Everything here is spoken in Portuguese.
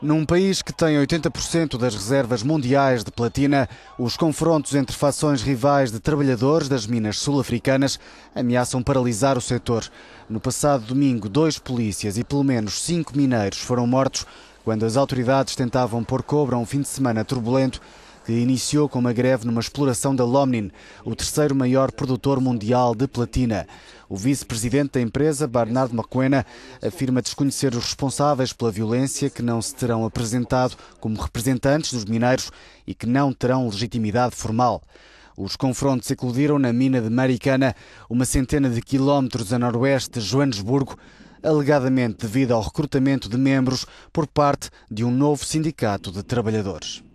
Num país que tem 80% das reservas mundiais de platina, os confrontos entre fações rivais de trabalhadores das minas sul-africanas ameaçam paralisar o setor. No passado domingo, dois polícias e pelo menos cinco mineiros foram mortos quando as autoridades tentavam pôr cobra a um fim de semana turbulento que iniciou com uma greve numa exploração da Lomnin, o terceiro maior produtor mundial de platina. O vice-presidente da empresa, Bernardo Macuena, afirma desconhecer os responsáveis pela violência que não se terão apresentado como representantes dos mineiros e que não terão legitimidade formal. Os confrontos eclodiram na mina de Maricana, uma centena de quilómetros a noroeste de Joanesburgo, alegadamente devido ao recrutamento de membros por parte de um novo sindicato de trabalhadores.